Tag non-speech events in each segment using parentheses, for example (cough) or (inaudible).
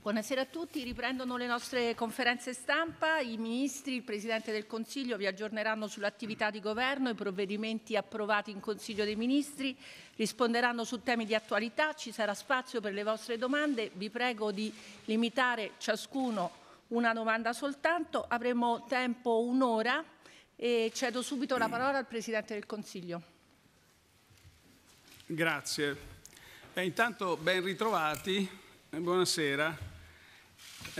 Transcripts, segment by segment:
Buonasera a tutti, riprendono le nostre conferenze stampa, i ministri, il Presidente del Consiglio vi aggiorneranno sull'attività di governo, i provvedimenti approvati in Consiglio dei Ministri, risponderanno su temi di attualità, ci sarà spazio per le vostre domande, vi prego di limitare ciascuno una domanda soltanto, avremo tempo un'ora e cedo subito la parola al Presidente del Consiglio. Grazie. E eh, intanto ben ritrovati, buonasera.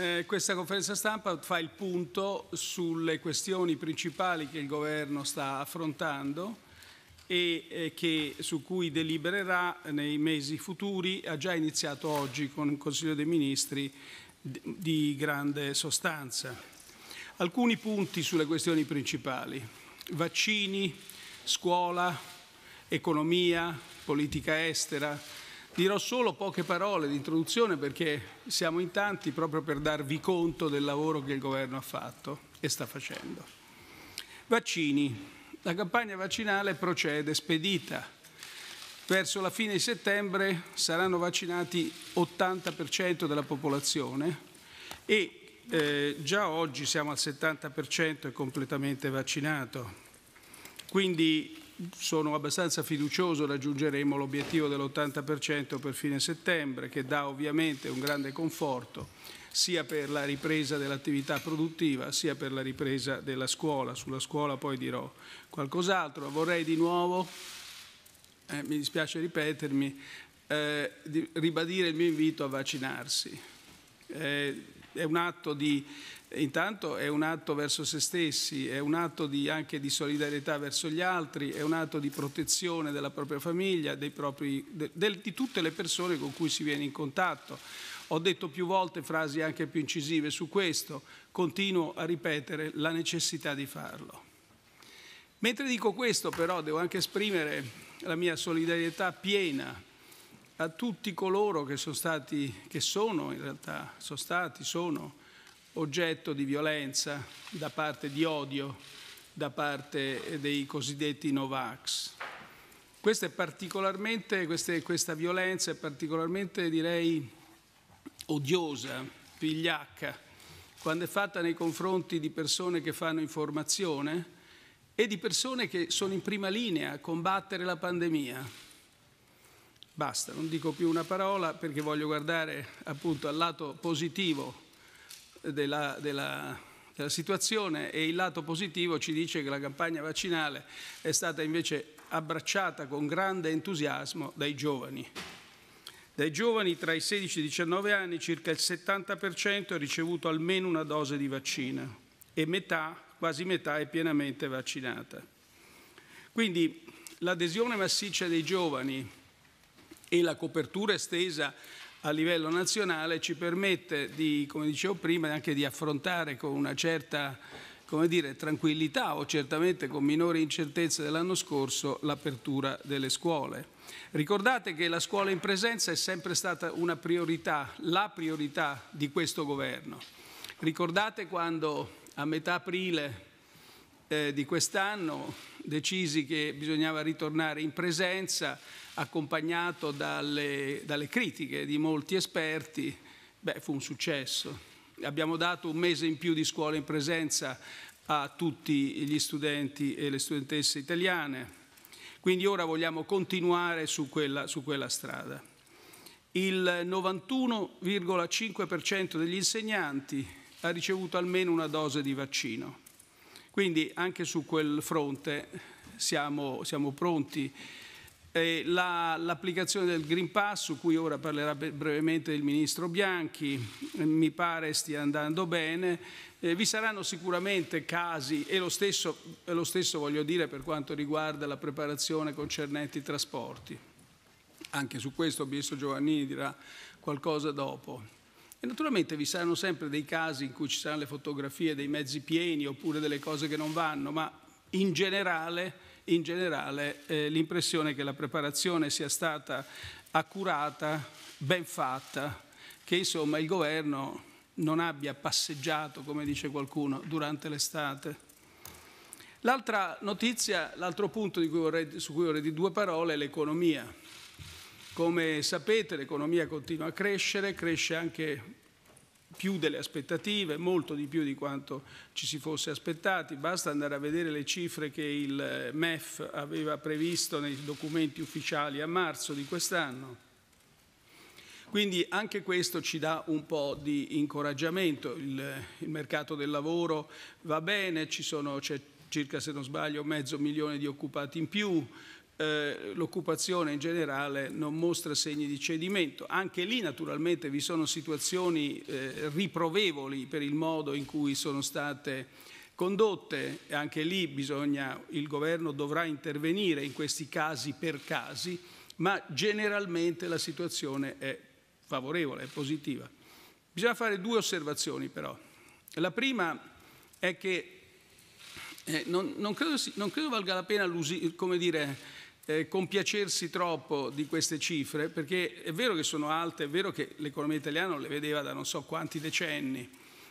Eh, questa conferenza stampa fa il punto sulle questioni principali che il governo sta affrontando e eh, che, su cui delibererà nei mesi futuri. Ha già iniziato oggi con un Consiglio dei Ministri di grande sostanza. Alcuni punti sulle questioni principali. Vaccini, scuola, economia, politica estera, Dirò solo poche parole di introduzione perché siamo in tanti proprio per darvi conto del lavoro che il governo ha fatto e sta facendo. Vaccini. La campagna vaccinale procede spedita. Verso la fine di settembre saranno vaccinati 80% della popolazione e eh, già oggi siamo al 70% e completamente vaccinato. Quindi sono abbastanza fiducioso raggiungeremo l'obiettivo dell'80% per fine settembre, che dà ovviamente un grande conforto sia per la ripresa dell'attività produttiva sia per la ripresa della scuola. Sulla scuola poi dirò qualcos'altro. Vorrei di nuovo, eh, mi dispiace ripetermi, eh, ribadire il mio invito a vaccinarsi. Eh, è un atto di Intanto è un atto verso se stessi, è un atto di, anche di solidarietà verso gli altri, è un atto di protezione della propria famiglia, propri, de, de, di tutte le persone con cui si viene in contatto. Ho detto più volte frasi anche più incisive su questo, continuo a ripetere la necessità di farlo. Mentre dico questo però devo anche esprimere la mia solidarietà piena a tutti coloro che sono stati, che sono in realtà, sono stati, sono oggetto di violenza da parte di odio da parte eh, dei cosiddetti Novax. Questa, queste, questa violenza è particolarmente, direi, odiosa, vigliacca, quando è fatta nei confronti di persone che fanno informazione e di persone che sono in prima linea a combattere la pandemia. Basta, non dico più una parola perché voglio guardare appunto al lato positivo della, della, della situazione e il lato positivo ci dice che la campagna vaccinale è stata invece abbracciata con grande entusiasmo dai giovani. Dai giovani tra i 16 e i 19 anni circa il 70% ha ricevuto almeno una dose di vaccina e metà, quasi metà, è pienamente vaccinata. Quindi l'adesione massiccia dei giovani e la copertura estesa a livello nazionale ci permette di, come dicevo prima, anche di affrontare con una certa come dire, tranquillità o certamente con minore incertezza dell'anno scorso l'apertura delle scuole. Ricordate che la scuola in presenza è sempre stata una priorità, la priorità di questo governo. Ricordate quando a metà aprile eh, di quest'anno decisi che bisognava ritornare in presenza, accompagnato dalle, dalle critiche di molti esperti, beh, fu un successo. Abbiamo dato un mese in più di scuola in presenza a tutti gli studenti e le studentesse italiane. Quindi ora vogliamo continuare su quella, su quella strada. Il 91,5% degli insegnanti ha ricevuto almeno una dose di vaccino. Quindi anche su quel fronte siamo, siamo pronti eh, la, l'applicazione del Green Pass, su cui ora parlerà brevemente il Ministro Bianchi, eh, mi pare stia andando bene. Eh, vi saranno sicuramente casi, e lo stesso, lo stesso voglio dire per quanto riguarda la preparazione concernente i trasporti. Anche su questo il Ministro Giovannini dirà qualcosa dopo. E naturalmente vi saranno sempre dei casi in cui ci saranno le fotografie dei mezzi pieni oppure delle cose che non vanno, ma in generale in generale eh, l'impressione che la preparazione sia stata accurata, ben fatta, che insomma il governo non abbia passeggiato, come dice qualcuno, durante l'estate. L'altra notizia, l'altro punto cui vorrei, su cui vorrei dire due parole è l'economia. Come sapete l'economia continua a crescere, cresce anche più delle aspettative, molto di più di quanto ci si fosse aspettati. Basta andare a vedere le cifre che il eh, MEF aveva previsto nei documenti ufficiali a marzo di quest'anno. Quindi anche questo ci dà un po' di incoraggiamento. Il, eh, il mercato del lavoro va bene, c'è circa, se non sbaglio, mezzo milione di occupati in più, eh, l'occupazione in generale non mostra segni di cedimento. Anche lì naturalmente vi sono situazioni eh, riprovevoli per il modo in cui sono state condotte e anche lì bisogna, il governo dovrà intervenire in questi casi per casi, ma generalmente la situazione è favorevole, è positiva. Bisogna fare due osservazioni però. La prima è che eh, non, non, credo, non, credo, valga la pena dire, eh, compiacersi troppo di queste cifre, perché è vero che sono alte, è vero che l'economia italiana non le vedeva da non so quanti decenni,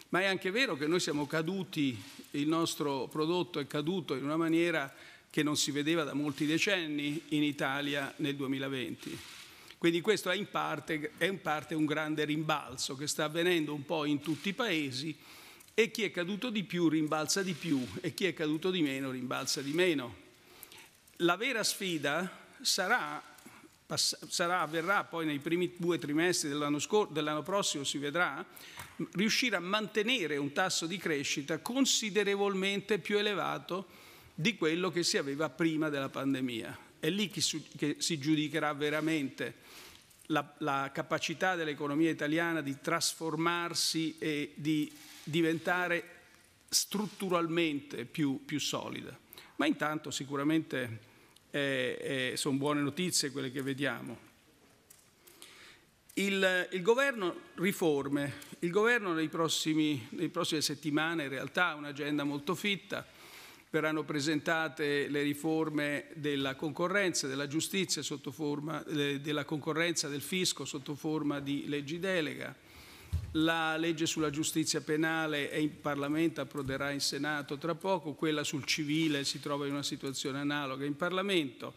ma è anche vero che noi siamo caduti, il nostro prodotto è caduto in una maniera che non si vedeva da molti decenni in Italia nel 2020. Quindi questo è in, parte, è in parte un grande rimbalzo che sta avvenendo un po' in tutti i paesi e chi è caduto di più rimbalza di più e chi è caduto di meno rimbalza di meno. La vera sfida sarà, sarà, avverrà poi nei primi due trimestri dell'anno, dell prossimo, si vedrà, riuscire a mantenere un tasso di crescita considerevolmente più elevato di quello che si aveva prima della pandemia. È lì che, che si giudicherà veramente la, la capacità dell'economia italiana di trasformarsi e di diventare strutturalmente più, più solida. Ma intanto sicuramente eh, eh, sono buone notizie quelle che vediamo. Il, il governo riforme, il governo nei prossimi, nei prossime settimane in realtà ha un'agenda molto fitta, verranno presentate le riforme della concorrenza, della giustizia sotto forma, eh, della concorrenza del fisco sotto forma di leggi delega, la legge sulla giustizia penale è in Parlamento, approderà in Senato tra poco, quella sul civile si trova in una situazione analoga in Parlamento.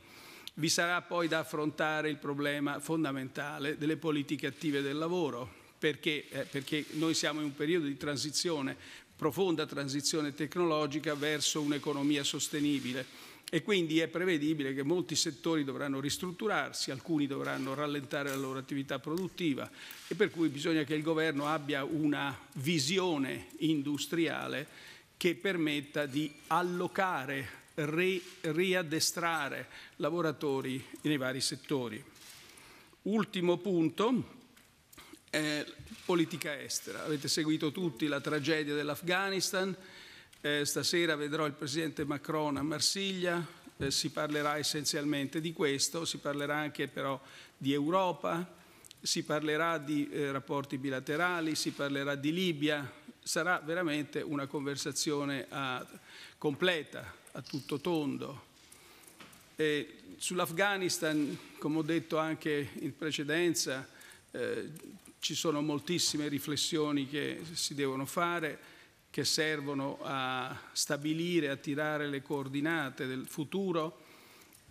Vi sarà poi da affrontare il problema fondamentale delle politiche attive del lavoro, perché, eh, perché noi siamo in un periodo di transizione, profonda transizione tecnologica verso un'economia sostenibile e quindi è prevedibile che molti settori dovranno ristrutturarsi, alcuni dovranno rallentare la loro attività produttiva e per cui bisogna che il governo abbia una visione industriale che permetta di allocare, ri riaddestrare lavoratori nei vari settori. Ultimo punto, eh, politica estera. Avete seguito tutti la tragedia dell'Afghanistan eh, stasera vedrò il Presidente Macron a Marsiglia, eh, si parlerà essenzialmente di questo, si parlerà anche però di Europa, si parlerà di eh, rapporti bilaterali, si parlerà di Libia, sarà veramente una conversazione a, ah, completa, a tutto tondo. E Sull'Afghanistan, come ho detto anche in precedenza, eh, ci sono moltissime riflessioni che si devono fare che servono a stabilire, a tirare le coordinate del futuro.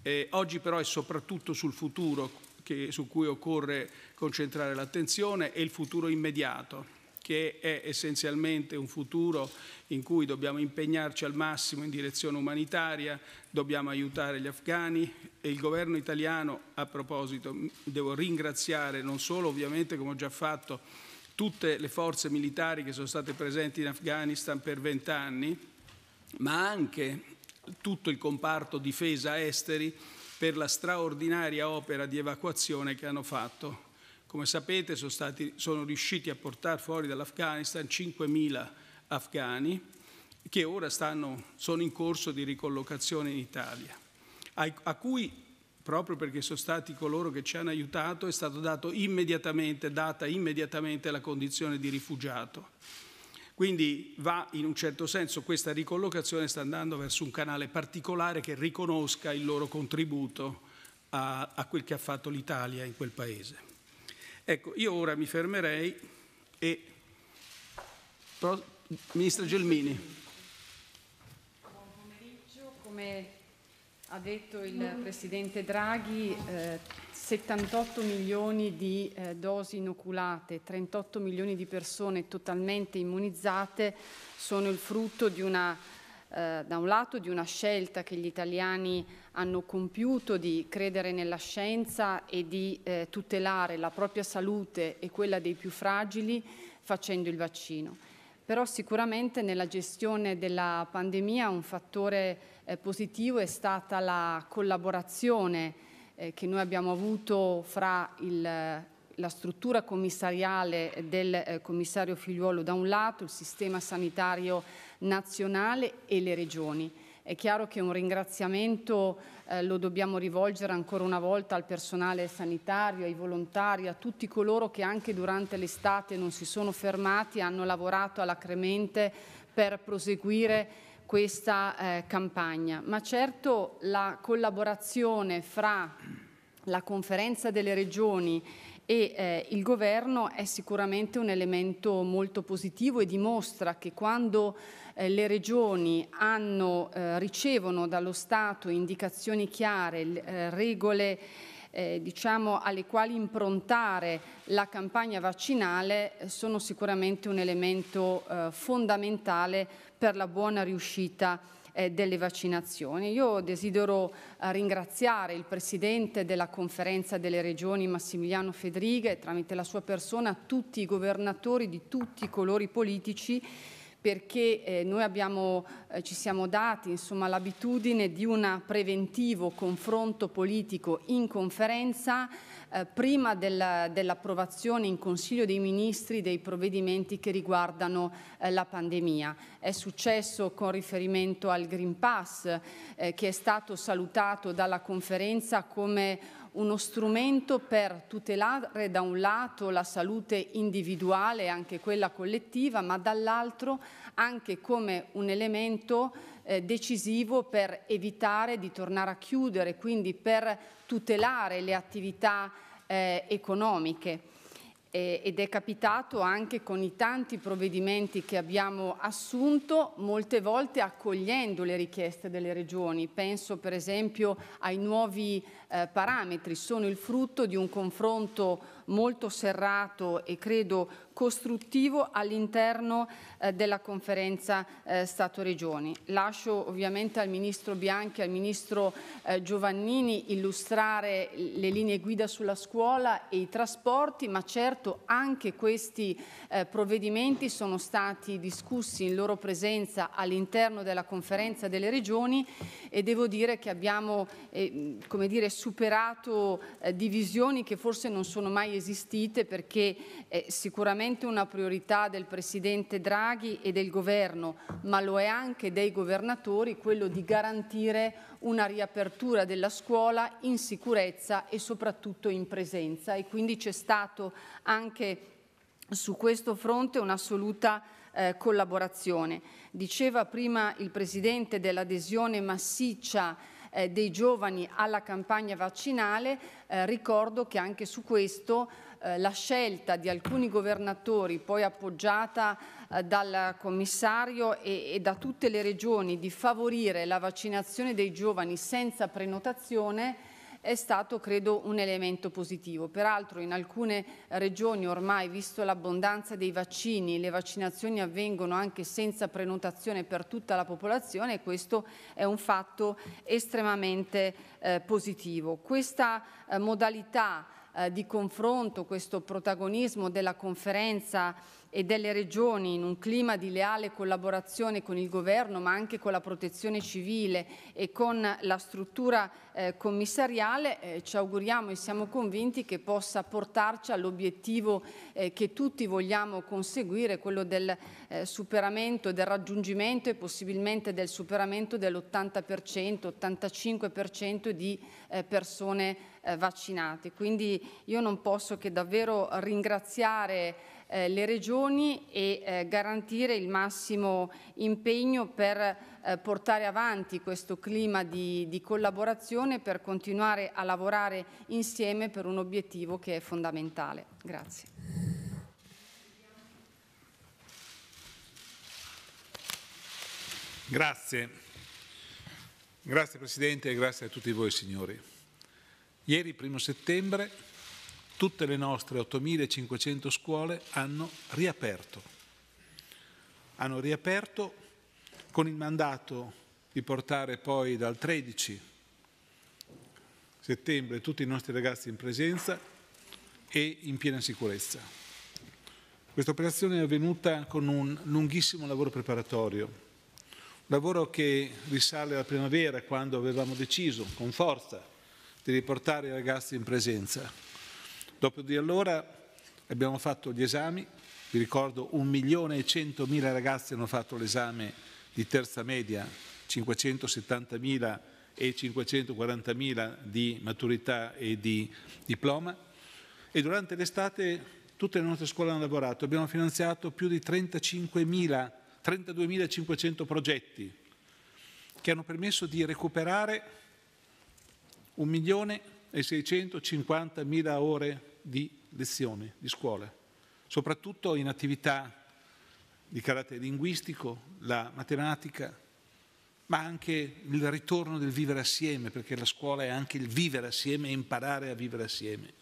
Eh, oggi però è soprattutto sul futuro che, su cui occorre concentrare l'attenzione e il futuro immediato, che è essenzialmente un futuro in cui dobbiamo impegnarci al massimo in direzione umanitaria, dobbiamo aiutare gli afghani e il governo italiano, a proposito, devo ringraziare non solo ovviamente come ho già fatto tutte le forze militari che sono state presenti in Afghanistan per vent'anni, ma anche tutto il comparto difesa esteri per la straordinaria opera di evacuazione che hanno fatto. Come sapete sono, stati, sono riusciti a portare fuori dall'Afghanistan 5.000 afghani che ora stanno, sono in corso di ricollocazione in Italia, a, a cui proprio perché sono stati coloro che ci hanno aiutato, è stata immediatamente, data immediatamente la condizione di rifugiato. Quindi va in un certo senso questa ricollocazione sta andando verso un canale particolare che riconosca il loro contributo a, a quel che ha fatto l'Italia in quel paese. Ecco, io ora mi fermerei e... Ministra Gelmini. Buon pomeriggio, come ha detto il Presidente Draghi eh, 78 milioni di eh, dosi inoculate, 38 milioni di persone totalmente immunizzate sono il frutto di una, eh, da un lato di una scelta che gli italiani hanno compiuto di credere nella scienza e di eh, tutelare la propria salute e quella dei più fragili facendo il vaccino. Però sicuramente nella gestione della pandemia un fattore eh, positivo è stata la collaborazione eh, che noi abbiamo avuto fra il, la struttura commissariale del eh, commissario Figliuolo da un lato, il sistema sanitario nazionale e le regioni. È chiaro che un ringraziamento eh, lo dobbiamo rivolgere ancora una volta al personale sanitario, ai volontari, a tutti coloro che anche durante l'estate non si sono fermati, hanno lavorato alacremente per proseguire questa eh, campagna, ma certo la collaborazione fra la conferenza delle regioni e eh, il governo è sicuramente un elemento molto positivo e dimostra che quando eh, le regioni hanno, eh, ricevono dallo Stato indicazioni chiare, eh, regole eh, diciamo, alle quali improntare la campagna vaccinale eh, sono sicuramente un elemento eh, fondamentale per la buona riuscita eh, delle vaccinazioni. Io desidero eh, ringraziare il Presidente della Conferenza delle Regioni Massimiliano Fedrighe e tramite la sua persona tutti i governatori di tutti i colori politici perché eh, noi abbiamo, eh, ci siamo dati l'abitudine di un preventivo confronto politico in conferenza eh, prima del, dell'approvazione in Consiglio dei Ministri dei provvedimenti che riguardano eh, la pandemia. È successo con riferimento al Green Pass eh, che è stato salutato dalla conferenza come uno strumento per tutelare da un lato la salute individuale e anche quella collettiva, ma dall'altro anche come un elemento eh, decisivo per evitare di tornare a chiudere, quindi per tutelare le attività eh, economiche. Eh, ed è capitato anche con i tanti provvedimenti che abbiamo assunto, molte volte accogliendo le richieste delle regioni. Penso per esempio ai nuovi eh, parametri, sono il frutto di un confronto molto serrato e credo costruttivo all'interno eh, della conferenza eh, Stato-Regioni. Lascio ovviamente al Ministro Bianchi e al Ministro eh, Giovannini illustrare le linee guida sulla scuola e i trasporti, ma certo anche questi eh, provvedimenti sono stati discussi in loro presenza all'interno della conferenza delle regioni e devo dire che abbiamo eh, come dire, superato eh, divisioni che forse non sono mai esistite perché è eh, sicuramente una priorità del Presidente Draghi e del Governo, ma lo è anche dei governatori quello di garantire una riapertura della scuola in sicurezza e soprattutto in presenza e quindi c'è stato anche su questo fronte un'assoluta eh, collaborazione. Diceva prima il Presidente dell'adesione massiccia eh, dei giovani alla campagna vaccinale, eh, ricordo che anche su questo eh, la scelta di alcuni governatori, poi appoggiata eh, dal commissario e, e da tutte le regioni, di favorire la vaccinazione dei giovani senza prenotazione è stato credo un elemento positivo. Peraltro in alcune regioni ormai, visto l'abbondanza dei vaccini, le vaccinazioni avvengono anche senza prenotazione per tutta la popolazione e questo è un fatto estremamente eh, positivo. Questa eh, modalità eh, di confronto, questo protagonismo della conferenza e delle regioni in un clima di leale collaborazione con il governo ma anche con la protezione civile e con la struttura eh, commissariale eh, ci auguriamo e siamo convinti che possa portarci all'obiettivo eh, che tutti vogliamo conseguire, quello del eh, superamento, del raggiungimento e possibilmente del superamento dell'80%, 85% di eh, persone eh, vaccinate. Quindi io non posso che davvero ringraziare eh, le regioni e eh, garantire il massimo impegno per eh, portare avanti questo clima di, di collaborazione per continuare a lavorare insieme per un obiettivo che è fondamentale. Grazie. Grazie. Grazie Presidente e grazie a tutti voi signori. Ieri, primo settembre, tutte le nostre 8.500 scuole hanno riaperto. Hanno riaperto con il mandato di portare poi dal 13 settembre tutti i nostri ragazzi in presenza e in piena sicurezza. Questa operazione è avvenuta con un lunghissimo lavoro preparatorio, un lavoro che risale alla primavera quando avevamo deciso con forza di riportare i ragazzi in presenza Dopo di allora abbiamo fatto gli esami, vi ricordo un milione e centomila mila ragazzi hanno fatto l'esame di terza media, 570.000 e 540.000 di maturità e di diploma e durante l'estate tutte le nostre scuole hanno lavorato, abbiamo finanziato più di 35.000, 32.500 progetti che hanno permesso di recuperare 1.650.000 ore di lezioni, di scuole, soprattutto in attività di carattere linguistico, la matematica, ma anche il ritorno del vivere assieme, perché la scuola è anche il vivere assieme e imparare a vivere assieme.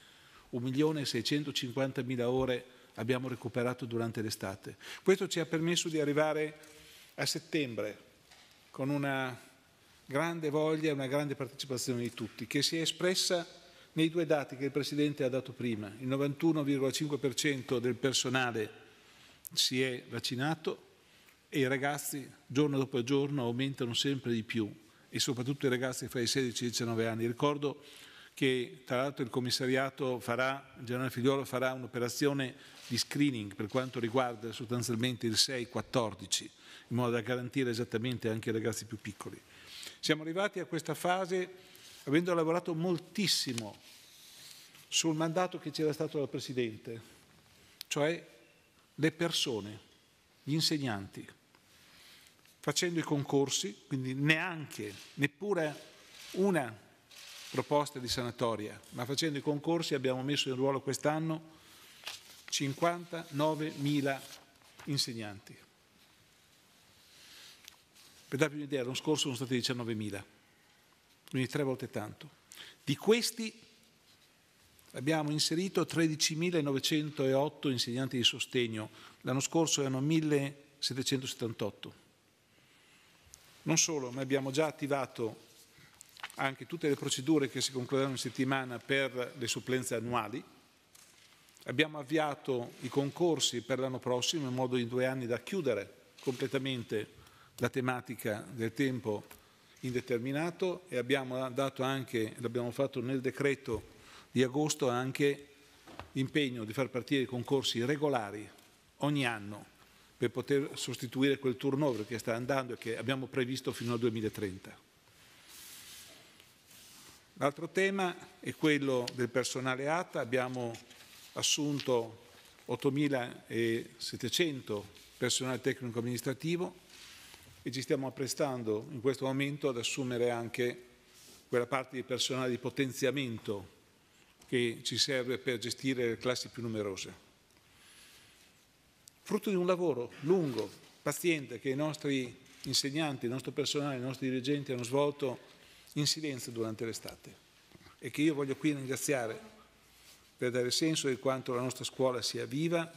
1.650.000 ore abbiamo recuperato durante l'estate. Questo ci ha permesso di arrivare a settembre con una grande voglia e una grande partecipazione di tutti, che si è espressa nei due dati che il Presidente ha dato prima, il 91,5% del personale si è vaccinato e i ragazzi giorno dopo giorno aumentano sempre di più e soprattutto i ragazzi fra i 16 e i 19 anni. Ricordo che tra l'altro il commissariato farà, il generale Figliolo farà un'operazione di screening per quanto riguarda sostanzialmente il 6-14, in modo da garantire esattamente anche i ragazzi più piccoli. Siamo arrivati a questa fase avendo lavorato moltissimo sul mandato che c'era stato dal Presidente, cioè le persone, gli insegnanti, facendo i concorsi, quindi neanche, neppure una proposta di sanatoria, ma facendo i concorsi abbiamo messo in ruolo quest'anno 59.000 insegnanti. Per darvi un'idea, l'anno scorso sono stati 19.000 quindi tre volte tanto. Di questi abbiamo inserito 13.908 insegnanti di sostegno, l'anno scorso erano 1.778. Non solo, ma abbiamo già attivato anche tutte le procedure che si concluderanno in settimana per le supplenze annuali. Abbiamo avviato i concorsi per l'anno prossimo in modo in due anni da chiudere completamente la tematica del tempo indeterminato e abbiamo, dato anche, l'abbiamo fatto nel decreto di agosto, anche l'impegno di far partire i concorsi regolari ogni anno per poter sostituire quel turnover che sta andando e che abbiamo previsto fino al 2030. L'altro tema è quello del personale ATA, abbiamo assunto 8.700 personale tecnico amministrativo, e ci stiamo apprestando in questo momento ad assumere anche quella parte di personale di potenziamento che ci serve per gestire le classi più numerose. Frutto di un lavoro lungo, paziente, che i nostri insegnanti, il nostro personale, i nostri dirigenti hanno svolto in silenzio durante l'estate e che io voglio qui ringraziare per dare senso di quanto la nostra scuola sia viva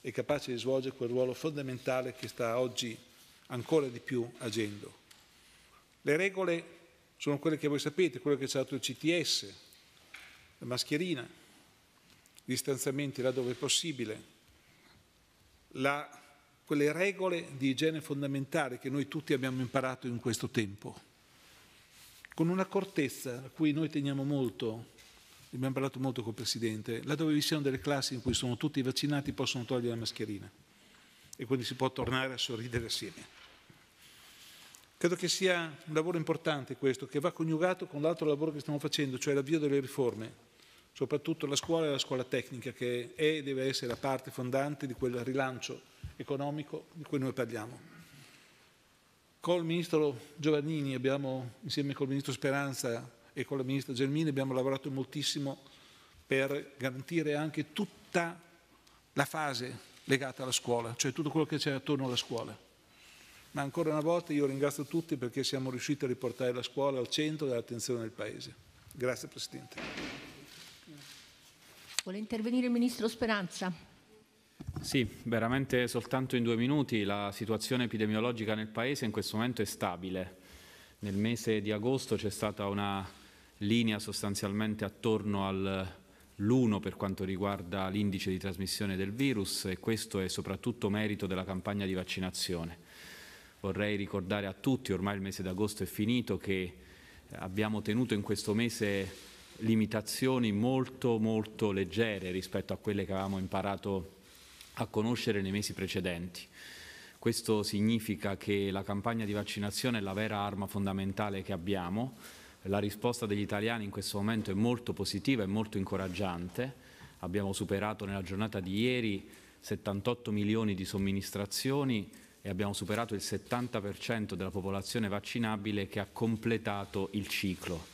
e capace di svolgere quel ruolo fondamentale che sta oggi ancora di più agendo. Le regole sono quelle che voi sapete, quello che c'è ha dato il CTS, la mascherina, distanziamenti laddove è possibile, la, quelle regole di igiene fondamentale che noi tutti abbiamo imparato in questo tempo, con un'accortezza a cui noi teniamo molto, abbiamo parlato molto col Presidente, laddove vi siano delle classi in cui sono tutti vaccinati possono togliere la mascherina e quindi si può tornare a sorridere assieme. Credo che sia un lavoro importante questo, che va coniugato con l'altro lavoro che stiamo facendo, cioè l'avvio delle riforme, soprattutto la scuola e la scuola tecnica, che è e deve essere la parte fondante di quel rilancio economico di cui noi parliamo. Col ministro Giovannini, abbiamo, insieme col ministro Speranza e con la ministra Gelmini, abbiamo lavorato moltissimo per garantire anche tutta la fase legata alla scuola, cioè tutto quello che c'è attorno alla scuola ma ancora una volta io ringrazio tutti perché siamo riusciti a riportare la scuola al centro dell'attenzione del Paese. Grazie Presidente. Vuole intervenire il Ministro Speranza. Sì, veramente soltanto in due minuti la situazione epidemiologica nel Paese in questo momento è stabile. Nel mese di agosto c'è stata una linea sostanzialmente attorno all'1 per quanto riguarda l'indice di trasmissione del virus e questo è soprattutto merito della campagna di vaccinazione. Vorrei ricordare a tutti, ormai il mese d'agosto è finito, che abbiamo tenuto in questo mese limitazioni molto molto leggere rispetto a quelle che avevamo imparato a conoscere nei mesi precedenti. Questo significa che la campagna di vaccinazione è la vera arma fondamentale che abbiamo. La risposta degli italiani in questo momento è molto positiva e molto incoraggiante. Abbiamo superato nella giornata di ieri 78 milioni di somministrazioni, e abbiamo superato il 70% della popolazione vaccinabile che ha completato il ciclo.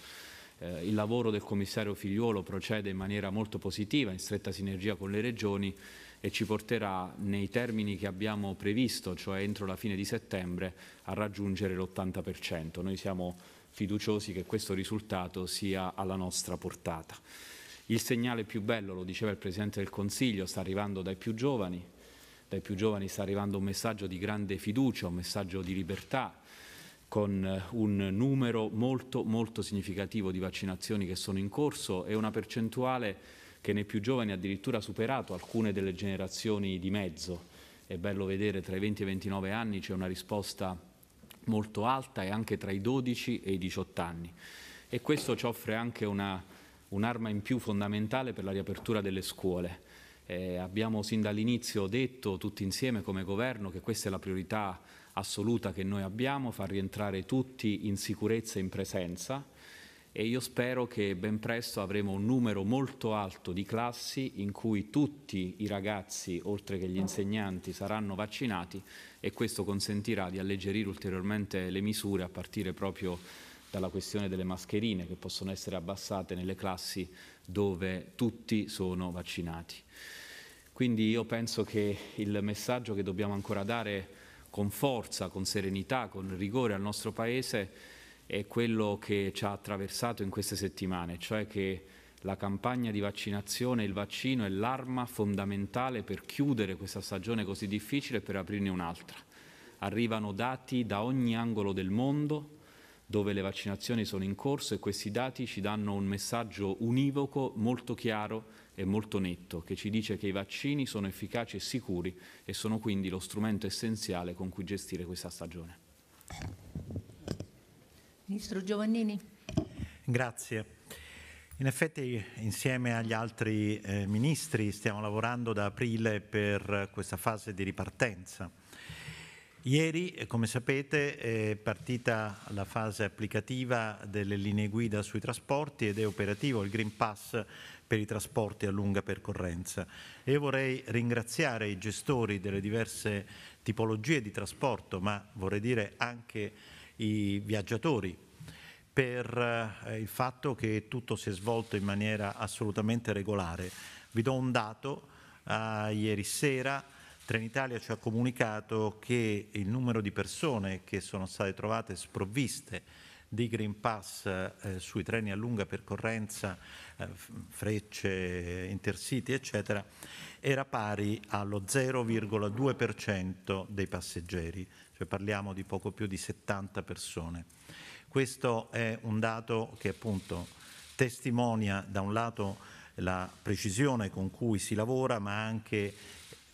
Eh, il lavoro del commissario Figliuolo procede in maniera molto positiva, in stretta sinergia con le regioni e ci porterà nei termini che abbiamo previsto, cioè entro la fine di settembre, a raggiungere l'80%. Noi siamo fiduciosi che questo risultato sia alla nostra portata. Il segnale più bello, lo diceva il Presidente del Consiglio, sta arrivando dai più giovani, dai più giovani sta arrivando un messaggio di grande fiducia, un messaggio di libertà, con eh, un numero molto molto significativo di vaccinazioni che sono in corso e una percentuale che nei più giovani ha addirittura superato alcune delle generazioni di mezzo. È bello vedere tra i 20 e i 29 anni c'è una risposta molto alta e anche tra i 12 e i 18 anni. E questo ci offre anche un'arma in più fondamentale per la riapertura delle scuole eh, abbiamo sin dall'inizio detto tutti insieme come governo che questa è la priorità assoluta che noi abbiamo, far rientrare tutti in sicurezza e in presenza e io spero che ben presto avremo un numero molto alto di classi in cui tutti i ragazzi, oltre che gli insegnanti, saranno vaccinati e questo consentirà di alleggerire ulteriormente le misure a partire proprio dalla questione delle mascherine che possono essere abbassate nelle classi dove tutti sono vaccinati. Quindi io penso che il messaggio che dobbiamo ancora dare con forza, con serenità, con rigore al nostro Paese è quello che ci ha attraversato in queste settimane, cioè che la campagna di vaccinazione, il vaccino è l'arma fondamentale per chiudere questa stagione così difficile e per aprirne un'altra. Arrivano dati da ogni angolo del mondo, dove le vaccinazioni sono in corso e questi dati ci danno un messaggio univoco, molto chiaro e molto netto, che ci dice che i vaccini sono efficaci e sicuri e sono quindi lo strumento essenziale con cui gestire questa stagione. Ministro Giovannini. Grazie. In effetti insieme agli altri eh, ministri stiamo lavorando da aprile per questa fase di ripartenza Ieri, eh, come sapete, è partita la fase applicativa delle linee guida sui trasporti ed è operativo il Green Pass per i trasporti a lunga percorrenza. Io vorrei ringraziare i gestori delle diverse tipologie di trasporto, ma vorrei dire anche i viaggiatori per eh, il fatto che tutto si è svolto in maniera assolutamente regolare. Vi do un dato, uh, ieri sera Trenitalia ci ha comunicato che il numero di persone che sono state trovate sprovviste di Green Pass eh, sui treni a lunga percorrenza, eh, frecce, intercity, eccetera, era pari allo 0,2% dei passeggeri, cioè parliamo di poco più di 70 persone. Questo è un dato che appunto testimonia da un lato la precisione con cui si lavora, ma anche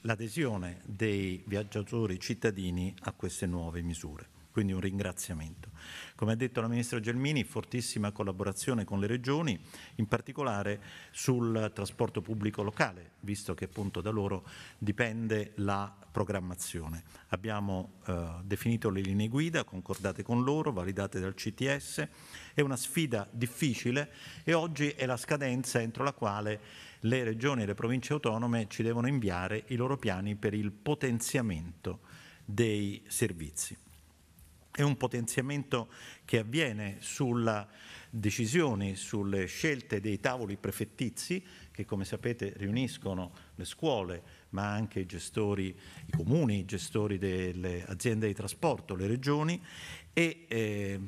l'adesione dei viaggiatori cittadini a queste nuove misure. Quindi un ringraziamento. Come ha detto la Ministra Gelmini, fortissima collaborazione con le regioni, in particolare sul trasporto pubblico locale, visto che appunto da loro dipende la programmazione. Abbiamo eh, definito le linee guida, concordate con loro, validate dal CTS. È una sfida difficile e oggi è la scadenza entro la quale le regioni e le province autonome ci devono inviare i loro piani per il potenziamento dei servizi. È un potenziamento che avviene sulla decisione, sulle scelte dei tavoli prefettizi che come sapete riuniscono le scuole ma anche i gestori, i comuni, i gestori delle aziende di trasporto, le regioni e eh,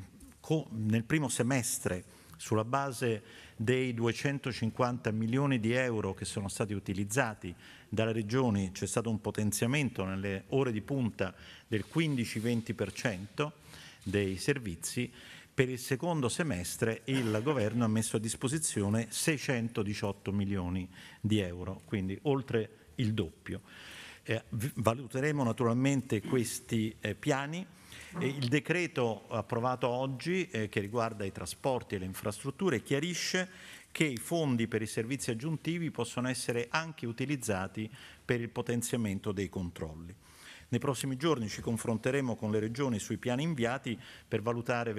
nel primo semestre sulla base dei 250 milioni di euro che sono stati utilizzati dalle regioni c'è stato un potenziamento nelle ore di punta del 15-20% dei servizi per il secondo semestre il governo ha messo a disposizione 618 milioni di euro, quindi oltre il doppio. Eh, valuteremo naturalmente questi eh, piani il decreto approvato oggi eh, che riguarda i trasporti e le infrastrutture chiarisce che i fondi per i servizi aggiuntivi possono essere anche utilizzati per il potenziamento dei controlli. Nei prossimi giorni ci confronteremo con le regioni sui piani inviati per valutare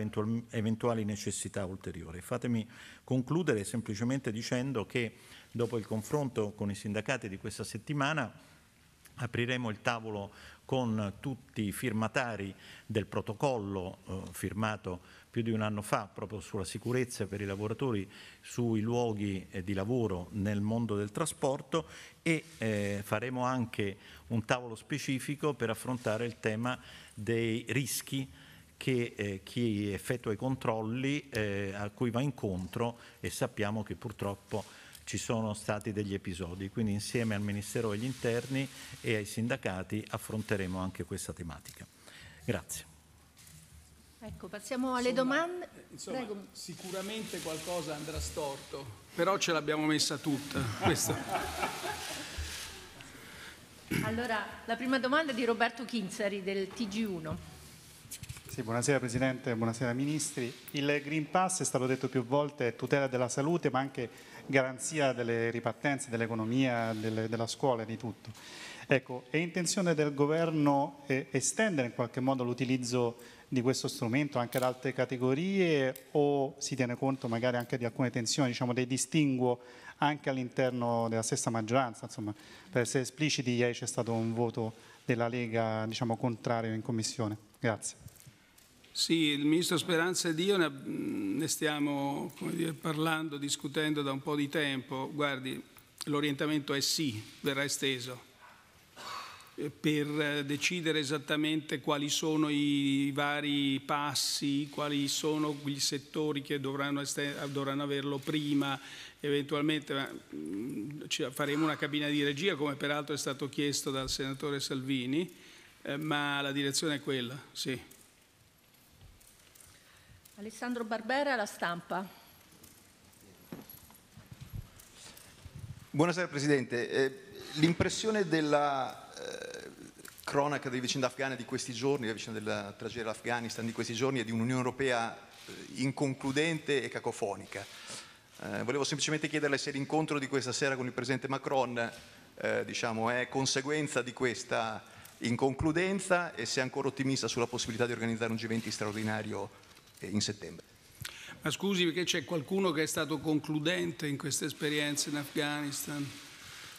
eventuali necessità ulteriori. Fatemi concludere semplicemente dicendo che dopo il confronto con i sindacati di questa settimana apriremo il tavolo con tutti i firmatari del protocollo eh, firmato più di un anno fa proprio sulla sicurezza per i lavoratori sui luoghi eh, di lavoro nel mondo del trasporto e eh, faremo anche un tavolo specifico per affrontare il tema dei rischi che eh, chi effettua i controlli eh, a cui va incontro e sappiamo che purtroppo ci sono stati degli episodi, quindi insieme al Ministero degli Interni e ai sindacati affronteremo anche questa tematica. Grazie. Ecco, passiamo alle insomma, domande. Eh, insomma, Prego. sicuramente qualcosa andrà storto, però ce l'abbiamo messa tutta. (laughs) allora, la prima domanda è di Roberto Chinzari del TG1. Sì, buonasera Presidente, buonasera Ministri. Il Green Pass, è stato detto più volte, è tutela della salute ma anche garanzia delle ripartenze, dell'economia, della scuola e di tutto. Ecco, è intenzione del Governo eh, estendere in qualche modo l'utilizzo di questo strumento anche ad altre categorie o si tiene conto magari anche di alcune tensioni, diciamo dei distinguo anche all'interno della stessa maggioranza? Insomma, per essere espliciti, ieri c'è stato un voto della Lega diciamo, contrario in Commissione. Grazie. Sì, il Ministro Speranza e Dio mm, ne stiamo dire, parlando, discutendo da un po' di tempo. Guardi, l'orientamento è sì, verrà esteso per eh, decidere esattamente quali sono i vari passi, quali sono i settori che dovranno, dovranno, averlo prima, eventualmente mm, faremo una cabina di regia come peraltro è stato chiesto dal senatore Salvini, eh, ma la direzione è quella, sì. Alessandro Barbera, La Stampa. Buonasera Presidente. Eh, l'impressione della eh, cronaca delle vicende afghane di questi giorni, della vicenda della tragedia dell'Afghanistan di questi giorni è di un'Unione Europea eh, inconcludente e cacofonica. volevo semplicemente chiederle se l'incontro di questa sera con il Presidente Macron diciamo, è conseguenza di questa inconcludenza e se è ancora ottimista sulla possibilità di organizzare un G20 straordinario eh, in settembre. Ma scusi perché c'è qualcuno che è stato concludente in queste esperienze in Afghanistan?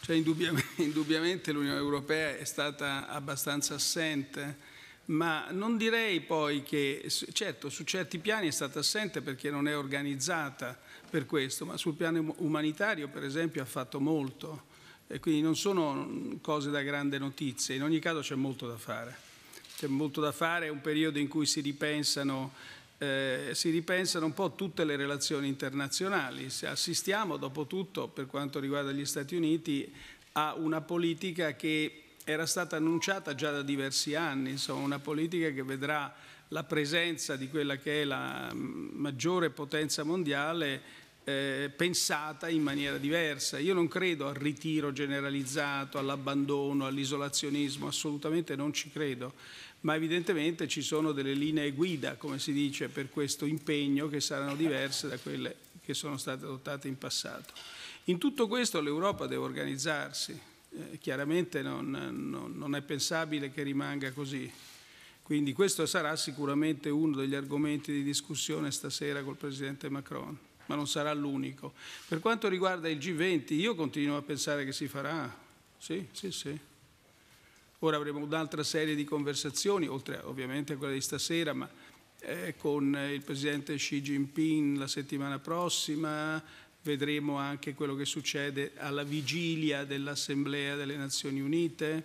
Cioè, indubbiamente, (laughs) indubbiamente l'Unione Europea è stata abbastanza assente ma non direi poi che, certo, su certi piani è stata assente perché non è organizzata per questo, ma sul piano umanitario, per esempio, ha fatto molto e quindi non sono mm, cose da grande notizia, in ogni caso c'è molto da fare. C'è molto da fare, è un periodo in cui si ripensano eh, si ripensano un po' tutte le relazioni internazionali. Se assistiamo, dopo tutto, per quanto riguarda gli Stati Uniti, a una politica che era stata annunciata già da diversi anni, insomma, una politica che vedrà la presenza di quella che è la mm, maggiore potenza mondiale eh, pensata in maniera diversa. Io non credo al ritiro generalizzato, all'abbandono, all'isolazionismo, assolutamente non ci credo ma evidentemente ci sono delle linee guida, come si dice, per questo impegno che saranno diverse da quelle che sono state adottate in passato. In tutto questo l'Europa deve organizzarsi, eh, chiaramente non, non, non è pensabile che rimanga così. Quindi questo sarà sicuramente uno degli argomenti di discussione stasera col Presidente Macron, ma non sarà l'unico. Per quanto riguarda il G20, io continuo a pensare che si farà. Sì, sì, sì. Ora avremo un'altra serie di conversazioni, oltre ovviamente a quella di stasera, ma eh, con eh, il presidente Xi Jinping la settimana prossima, vedremo anche quello che succede alla vigilia dell'Assemblea delle Nazioni Unite,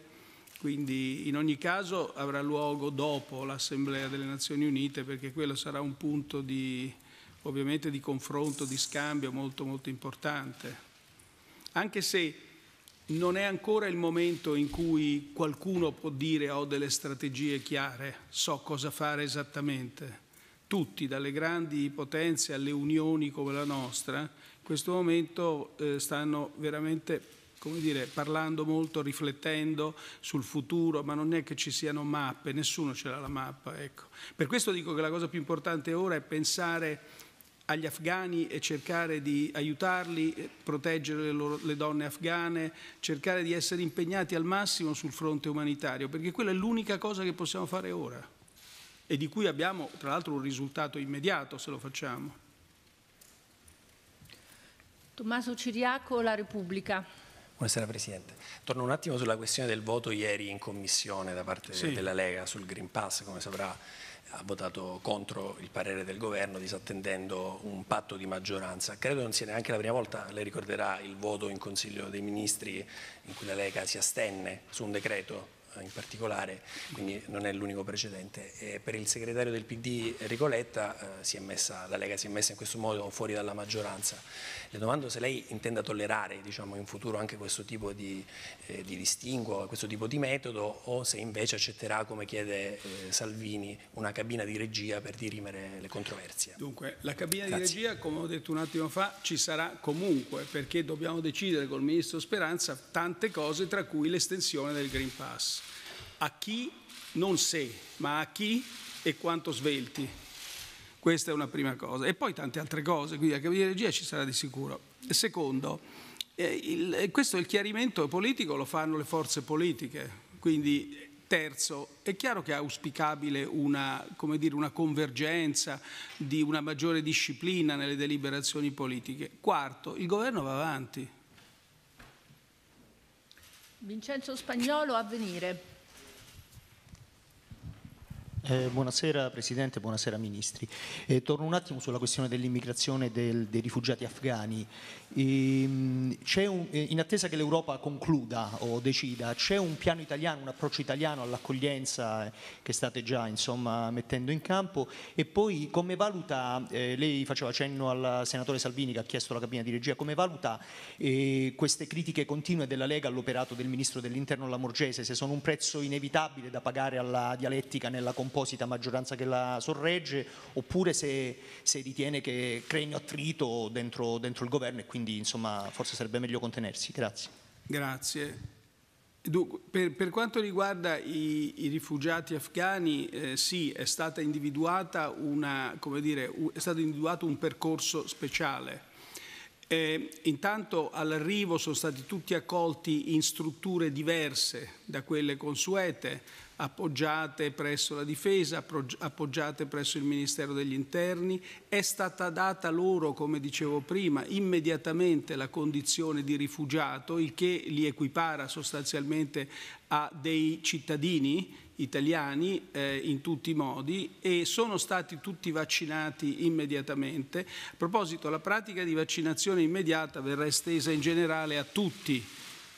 quindi in ogni caso avrà luogo dopo l'Assemblea delle Nazioni Unite perché quello sarà un punto di, ovviamente di confronto, di scambio molto molto importante. Anche se non è ancora il momento in cui qualcuno può dire ho delle strategie chiare, so cosa fare esattamente. Tutti, dalle grandi potenze alle unioni come la nostra, in questo momento eh, stanno veramente come dire, parlando molto, riflettendo sul futuro, ma non è che ci siano mappe, nessuno ce l'ha la mappa. Ecco. Per questo dico che la cosa più importante ora è pensare agli afghani e cercare di aiutarli, eh, proteggere le, loro, le donne afghane, cercare di essere impegnati al massimo sul fronte umanitario, perché quella è l'unica cosa che possiamo fare ora e di cui abbiamo tra l'altro un risultato immediato se lo facciamo. Tommaso Ciriaco, La Repubblica. Buonasera Presidente. Torno un attimo sulla questione del voto ieri in Commissione da parte sì. della Lega sul Green Pass, come saprà ha votato contro il parere del governo disattendendo un patto di maggioranza. Credo non sia neanche la prima volta, lei ricorderà il voto in Consiglio dei Ministri in cui la Lega si astenne su un decreto in particolare, quindi non è l'unico precedente. E per il segretario del PD Ricoletta eh, messa, la Lega si è messa in questo modo fuori dalla maggioranza. Le domando se lei intenda tollerare diciamo, in futuro anche questo tipo di, eh, di, distinguo, questo tipo di metodo o se invece accetterà, come chiede eh, Salvini, una cabina di regia per dirimere le controversie. Dunque, la cabina Grazie. di regia, come ho detto un attimo fa, ci sarà comunque perché dobbiamo decidere col Ministro Speranza tante cose tra cui l'estensione del Green Pass a chi, non se, ma a chi e quanto svelti. Questa è una prima cosa. E poi tante altre cose, quindi a cabina di regia ci sarà di sicuro. E secondo, eh, il, eh, questo il chiarimento politico lo fanno le forze politiche, quindi Terzo, è chiaro che è auspicabile una, dire, una, convergenza di una maggiore disciplina nelle deliberazioni politiche. Quarto, il governo va avanti. Vincenzo Spagnolo, avvenire. Eh, buonasera Presidente, buonasera Ministri. Eh, torno un attimo sulla questione dell'immigrazione del, dei rifugiati afghani. Ehm, un, eh, in attesa che l'Europa concluda o decida, c'è un piano italiano, un approccio italiano all'accoglienza eh, che state già insomma, mettendo in campo e poi come valuta, eh, lei faceva cenno al senatore Salvini che ha chiesto la cabina di regia, come valuta eh, queste critiche continue della Lega all'operato del Ministro dell'Interno Lamorgese, se sono un prezzo inevitabile da pagare alla dialettica nella composita maggioranza che la sorregge oppure se, se ritiene che creino attrito dentro, dentro il governo e quindi quindi insomma, forse sarebbe meglio contenersi. Grazie. Grazie. Dunque, per, per, quanto riguarda i, i rifugiati afghani, eh, sì, è, una, dire, è stato individuato un percorso speciale eh, intanto all'arrivo sono stati tutti accolti in strutture diverse da quelle consuete, appoggiate presso la difesa, appoggiate presso il Ministero degli Interni. È stata data loro, come dicevo prima, immediatamente la condizione di rifugiato, il che li equipara sostanzialmente a dei cittadini italiani eh, in tutti i modi e sono stati tutti vaccinati immediatamente. A proposito, la pratica di vaccinazione immediata verrà estesa in generale a tutti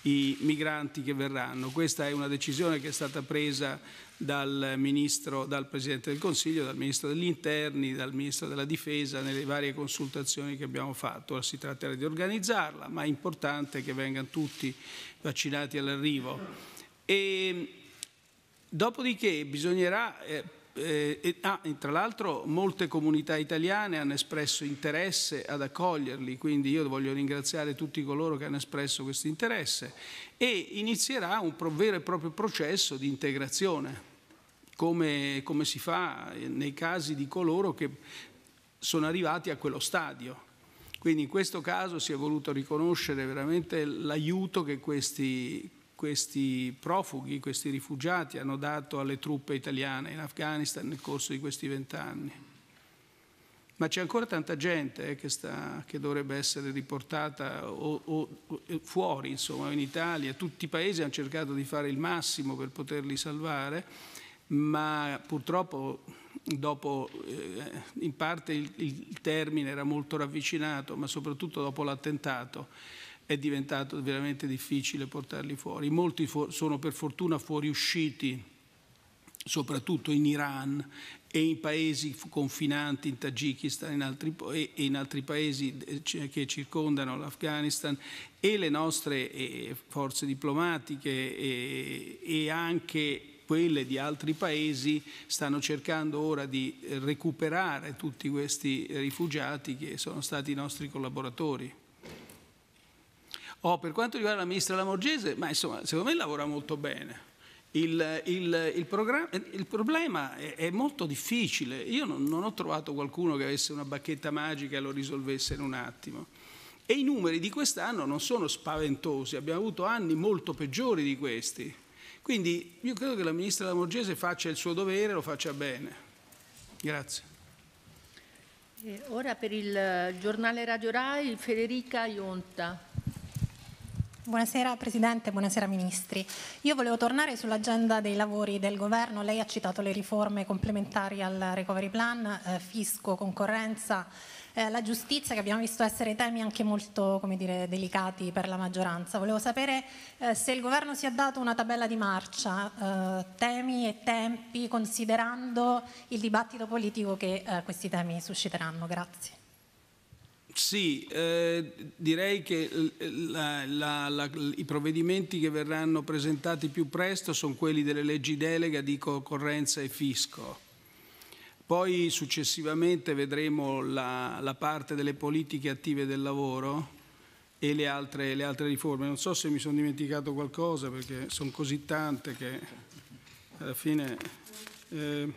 i migranti che verranno. Questa è una decisione che è stata presa dal, ministro, dal Presidente del Consiglio, dal Ministro degli Interni, dal Ministro della Difesa nelle varie consultazioni che abbiamo fatto. Ora si tratterà di organizzarla, ma è importante che vengano tutti vaccinati all'arrivo. E Dopodiché bisognerà... Eh, eh, ah, tra l'altro molte comunità italiane hanno espresso interesse ad accoglierli, quindi io voglio ringraziare tutti coloro che hanno espresso questo interesse e inizierà un vero e proprio processo di integrazione, come, come si fa eh, nei casi di coloro che sono arrivati a quello stadio. Quindi in questo caso si è voluto riconoscere veramente l'aiuto che questi questi profughi, questi rifugiati hanno dato alle truppe italiane in Afghanistan nel corso di questi vent'anni. Ma c'è ancora tanta gente eh, che, sta, che, dovrebbe essere riportata o, o, eh, fuori, insomma, in Italia. Tutti i paesi hanno cercato di fare il massimo per poterli salvare, ma purtroppo dopo, eh, in parte il, il termine era molto ravvicinato, ma soprattutto dopo l'attentato è diventato veramente difficile portarli fuori. Molti fu sono per fortuna fuoriusciti, soprattutto in Iran e in paesi confinanti, in Tagikistan in altri, e in altri paesi eh, che circondano l'Afghanistan e le nostre eh, forze diplomatiche eh, e anche quelle di altri paesi stanno cercando ora di recuperare tutti questi rifugiati che sono stati i nostri collaboratori. Oh, per quanto riguarda la ministra Lamorgese, ma insomma, secondo me lavora molto bene. Il, il, il, il problema è, è, molto difficile. Io non, non ho trovato qualcuno che avesse una bacchetta magica e lo risolvesse in un attimo. E i numeri di quest'anno non sono spaventosi, abbiamo avuto anni molto peggiori di questi. Quindi io credo che la ministra Lamorgese faccia il suo dovere e lo faccia bene. Grazie. Eh, ora per il eh, giornale Radio Rai Federica Ionta. Buonasera Presidente, buonasera Ministri. Io volevo tornare sull'agenda dei lavori del Governo. Lei ha citato le riforme complementari al Recovery Plan, eh, fisco, concorrenza, eh, la giustizia che abbiamo visto essere temi anche molto dire, delicati per la maggioranza. Volevo sapere eh, se il Governo si è dato una tabella di marcia, eh, temi e tempi, considerando il dibattito politico che eh, questi temi susciteranno. Grazie. Sì, eh, direi che la, la, la, i provvedimenti che verranno presentati più presto sono quelli delle leggi delega, di concorrenza e fisco. Poi successivamente vedremo la, parte delle politiche attive del lavoro e le altre, le altre riforme. Non so se mi sono dimenticato qualcosa perché sono così tante che alla fine... Eh,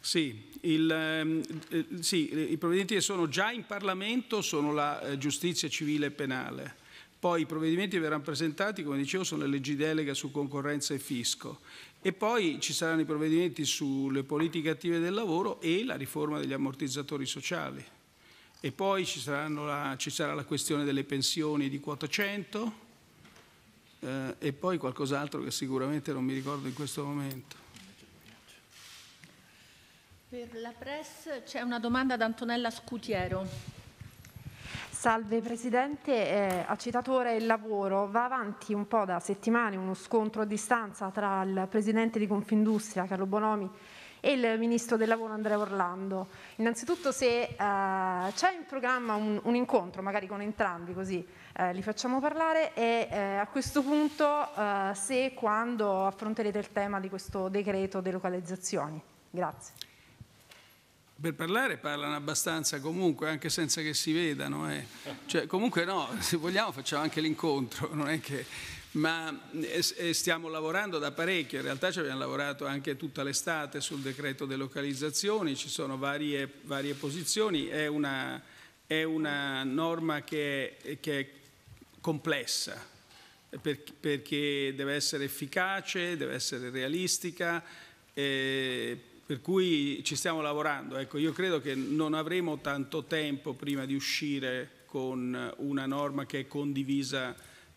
sì, il, ehm, eh, sì, i provvedimenti che sono già in Parlamento sono la eh, giustizia civile e penale. Poi i provvedimenti verranno presentati, come dicevo, sono le leggi delega su concorrenza e fisco. E poi ci saranno i provvedimenti sulle politiche attive del lavoro e la riforma degli ammortizzatori sociali. E poi ci, la, ci sarà la questione delle pensioni di quota 100 eh, e poi qualcos'altro che sicuramente non mi ricordo in questo momento. Per la press c'è una domanda da Antonella Scutiero. Salve Presidente, eh, a citatore il lavoro va avanti un po' da settimane uno scontro a distanza tra il Presidente di Confindustria Carlo Bonomi e il Ministro del Lavoro Andrea Orlando. Innanzitutto se eh, c'è in programma un, un, incontro, magari con entrambi così eh, li facciamo parlare e eh, a questo punto eh, se quando affronterete il tema di questo decreto delocalizzazioni. Grazie per parlare parlano abbastanza comunque, anche senza che si vedano. Eh. Cioè, comunque no, (laughs) se vogliamo facciamo anche l'incontro, (laughs) non è che... Ma eh, eh, stiamo lavorando da parecchio, in realtà ci abbiamo lavorato anche tutta l'estate sul decreto delle localizzazioni, ci sono varie, varie posizioni, è una, è una norma che, che è complessa, perché deve essere efficace, deve essere realistica, eh, per cui ci stiamo lavorando. Ecco, io credo che non avremo tanto tempo prima di uscire con una norma che è condivisa,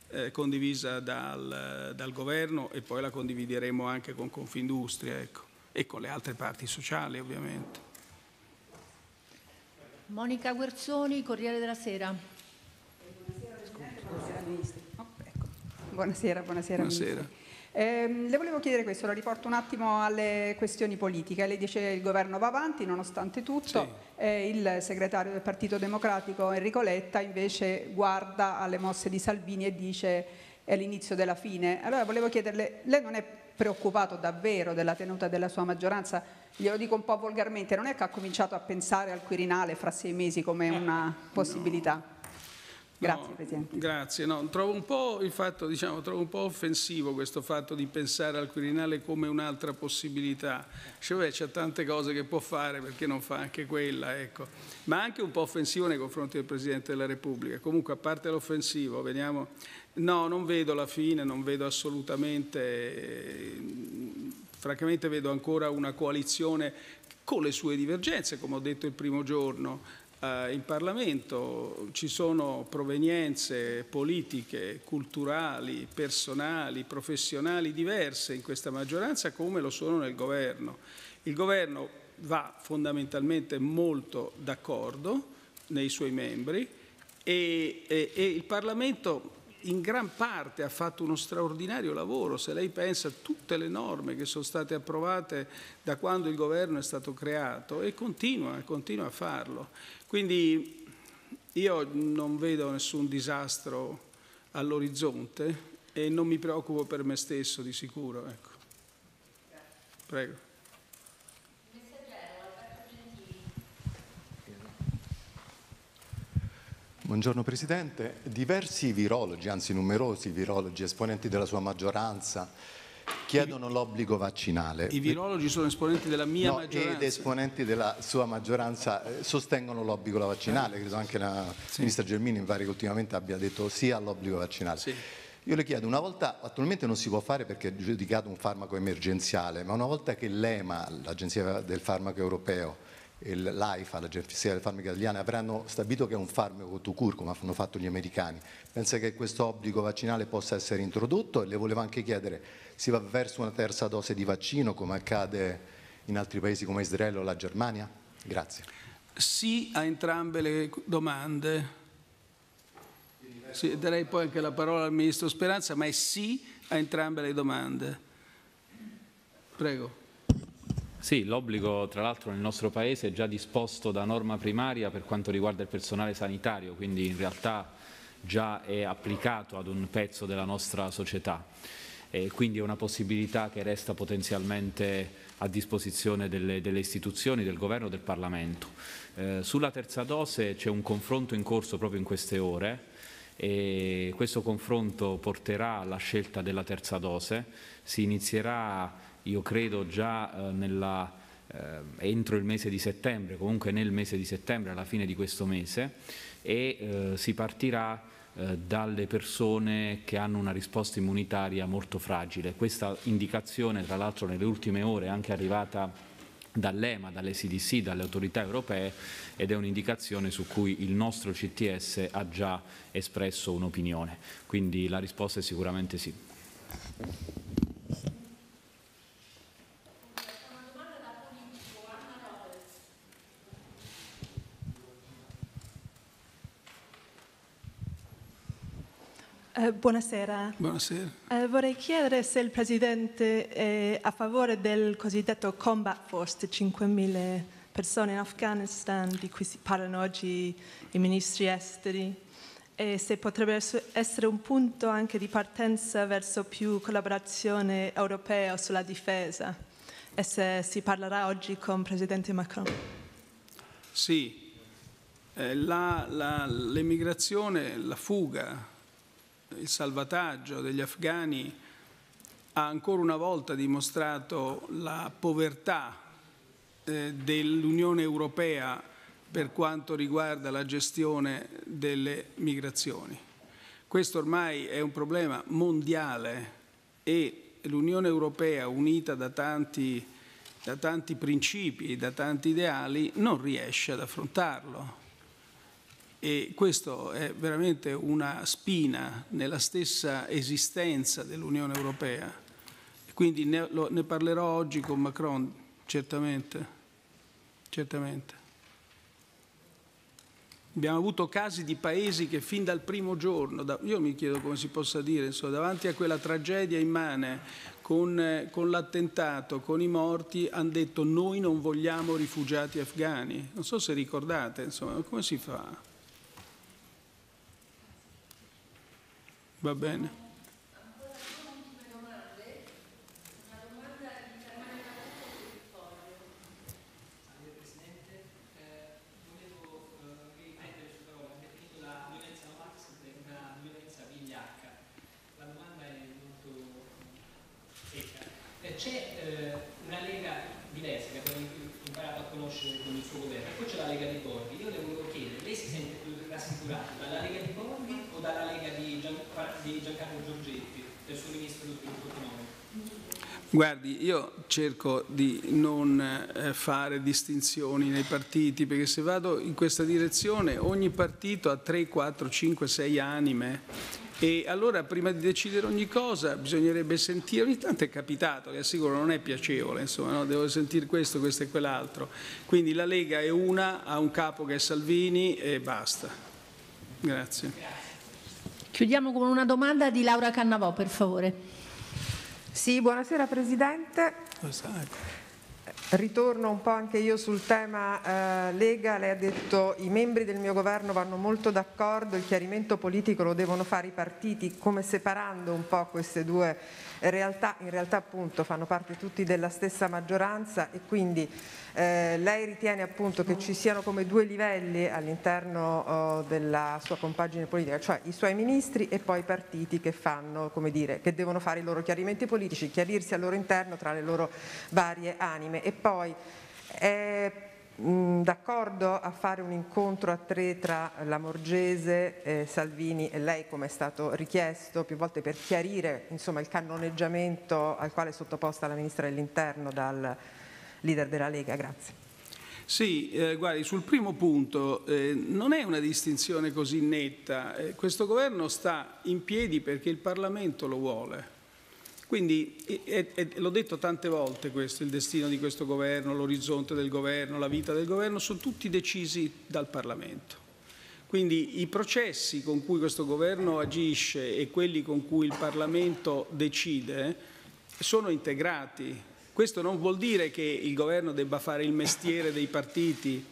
eh, condivisa dal, dal, governo e poi la condivideremo anche con Confindustria ecco, e con le altre parti sociali ovviamente. Monica Guerzoni, Corriere della Sera. Buonasera, buonasera, buonasera, buonasera. Eh, le volevo chiedere questo, la riporto un attimo alle questioni politiche. Lei dice che il governo va avanti nonostante tutto, sì. eh, il segretario del Partito Democratico Enrico Letta invece guarda alle mosse di Salvini e dice è l'inizio della fine. Allora volevo chiederle, lei non è preoccupato davvero della tenuta della sua maggioranza? Glielo dico un po' volgarmente, non è che ha cominciato a pensare al Quirinale fra sei mesi come una eh, possibilità? No. Grazie no, Presidente. Grazie. No, trovo, un fatto, diciamo, trovo, un po', offensivo questo fatto di pensare al Quirinale come un'altra possibilità. Cioè, c'è tante cose che può fare perché non fa anche quella, ecco. Ma anche un po' offensivo nei confronti del Presidente della Repubblica. Comunque, a parte l'offensivo, veniamo... No, non vedo la fine, non vedo assolutamente... Eh, francamente vedo ancora una coalizione con le sue divergenze, come ho detto il primo giorno, eh, in Parlamento ci sono provenienze politiche, culturali, personali, professionali diverse in questa maggioranza come lo sono nel governo. Il governo va fondamentalmente molto d'accordo nei suoi membri e, e, e il Parlamento in gran parte ha fatto uno straordinario lavoro, se lei pensa a tutte le norme che sono state approvate da quando il governo è stato creato e continua, continua a farlo. Quindi io non vedo nessun disastro all'orizzonte e non mi preoccupo per me stesso di sicuro. Ecco. Prego. Buongiorno Presidente. Diversi virologi, anzi numerosi virologi, esponenti della sua maggioranza, chiedono l'obbligo vaccinale. I virologi sono esponenti della mia no, maggioranza. Ed esponenti della sua maggioranza eh, sostengono l'obbligo vaccinale, credo anche la sì. ministra Germini in vari che ultimamente abbia detto sì all'obbligo vaccinale. Sì. Io le chiedo, una volta, attualmente non si può fare perché è giudicato un farmaco emergenziale, ma una volta che l'EMA, l'Agenzia del Farmaco Europeo, l'AIFA, l'Agenzia delle Farmaco Italiane, avranno stabilito che è un farmaco tucur, come hanno fatto gli americani. Pensa che questo obbligo vaccinale possa essere introdotto e le volevo anche chiedere, si va verso una terza dose di vaccino come accade in altri paesi come Israele o la Germania? Grazie. Sì a entrambe le domande. Sì, darei poi anche la parola al Ministro Speranza, ma è sì a entrambe le domande. Prego. Sì, l'obbligo tra l'altro nel nostro Paese è già disposto da norma primaria per quanto riguarda il personale sanitario, quindi in realtà già è applicato ad un pezzo della nostra società. E quindi è una possibilità che resta potenzialmente a disposizione delle, delle istituzioni, del governo e del Parlamento. Eh, sulla terza dose c'è un confronto in corso proprio in queste ore e questo confronto porterà alla scelta della terza dose, si inizierà io credo già eh, nella, eh, entro il mese di settembre, comunque nel mese di settembre, alla fine di questo mese, e eh, si partirà eh, dalle persone che hanno una risposta immunitaria molto fragile. Questa indicazione, tra l'altro, nelle ultime ore è anche arrivata dall'EMA, dalle CDC, dalle autorità europee ed è un'indicazione su cui il nostro CTS ha già espresso un'opinione. Quindi la risposta è sicuramente sì. Eh, buonasera. buonasera. Eh, vorrei chiedere se il Presidente è a favore del cosiddetto Combat Force, 5.000 persone in Afghanistan di cui si parlano oggi i ministri esteri e se potrebbe essere un punto anche di partenza verso più collaborazione europea sulla difesa e se si parlerà oggi con il Presidente Macron. Sì, eh, l'emigrazione, la, la, la fuga il salvataggio degli afghani ha ancora una volta dimostrato la povertà eh, dell'Unione Europea per quanto riguarda la gestione delle migrazioni. Questo ormai è un problema mondiale e l'Unione Europea, unita da tanti, da tanti principi, da tanti ideali, non riesce ad affrontarlo. E questo è veramente una spina nella stessa esistenza dell'Unione Europea. Quindi ne, lo, ne parlerò oggi con Macron, certamente. certamente. Abbiamo avuto casi di paesi che fin dal primo giorno, da, io mi chiedo come si possa dire, insomma, davanti a quella tragedia immane, con, con l'attentato, con i morti, hanno detto noi non vogliamo rifugiati afghani. Non so se ricordate, insomma, come si fa? Va bene. Guardi, io cerco di non eh, fare distinzioni nei partiti, perché se vado in questa direzione ogni partito ha 3, 4, 5, 6 anime e allora prima di decidere ogni cosa bisognerebbe sentire, ogni tanto è capitato, vi assicuro non è piacevole, insomma, no? devo sentire questo, questo e quell'altro. Quindi la Lega è una, ha un capo che è Salvini e basta. Grazie. Chiudiamo con una domanda di Laura Cannavò, per favore. Sì, buonasera Presidente. Ritorno un po' anche io sul tema eh, Lega, lei ha detto i membri del mio governo vanno molto d'accordo, il chiarimento politico lo devono fare i partiti, come separando un po' queste due realtà, in realtà appunto fanno parte tutti della stessa maggioranza e quindi eh, lei ritiene appunto che ci siano come due livelli all'interno eh, della sua compagine politica, cioè i suoi ministri e poi i partiti che fanno, come dire, che devono fare i loro chiarimenti politici, chiarirsi al loro interno tra le loro varie anime e poi eh, Mm, d'accordo a fare un incontro a tre tra la Morgese, eh, Salvini e lei come è stato richiesto più volte per chiarire insomma, il cannoneggiamento al quale è sottoposta la Ministra dell'Interno dal leader della Lega? Grazie. Sì, eh, guardi, sul primo punto eh, non è una distinzione così netta. Eh, questo governo sta in piedi perché il Parlamento lo vuole quindi, e, e, l'ho detto tante volte questo, il destino di questo governo, l'orizzonte del governo, la vita del governo, sono tutti decisi dal Parlamento. Quindi i processi con cui questo governo agisce e quelli con cui il Parlamento decide sono integrati. Questo non vuol dire che il governo debba fare il mestiere dei partiti,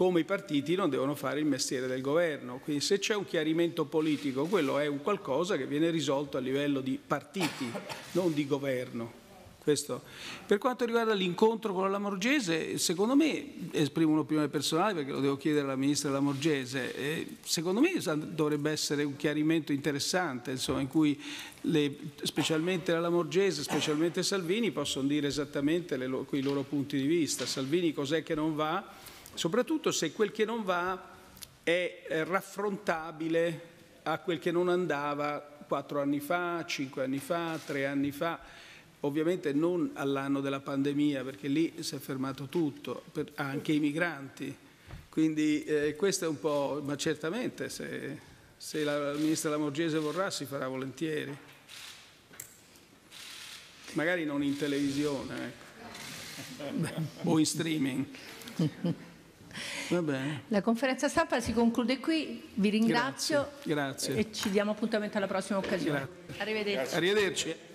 come i partiti non devono fare il mestiere del governo. Quindi se c'è un chiarimento politico, quello è un qualcosa che viene risolto a livello di partiti, non di governo. Questo. Per quanto riguarda l'incontro con la Lamorgese, secondo me, esprimo un'opinione personale perché lo devo chiedere alla ministra Lamorgese, eh, secondo me dovrebbe essere un chiarimento interessante, insomma, in cui le, specialmente la Lamorgese, specialmente Salvini possono dire esattamente le, i loro punti di vista. Salvini cos'è che non va? soprattutto se quel che non va è eh, raffrontabile a quel che non andava quattro anni fa, cinque anni fa, tre anni fa, ovviamente non all'anno della pandemia perché lì si è fermato tutto, anche i migranti. Quindi eh, questo è un po', ma certamente se, se la, la ministra Lamorgese vorrà si farà volentieri, magari non in televisione ecco. (laughs) o in streaming. (laughs) La conferenza stampa si conclude qui, vi ringrazio Grazie. Grazie. e ci diamo appuntamento alla prossima occasione. Grazie. Arrivederci. Arrivederci.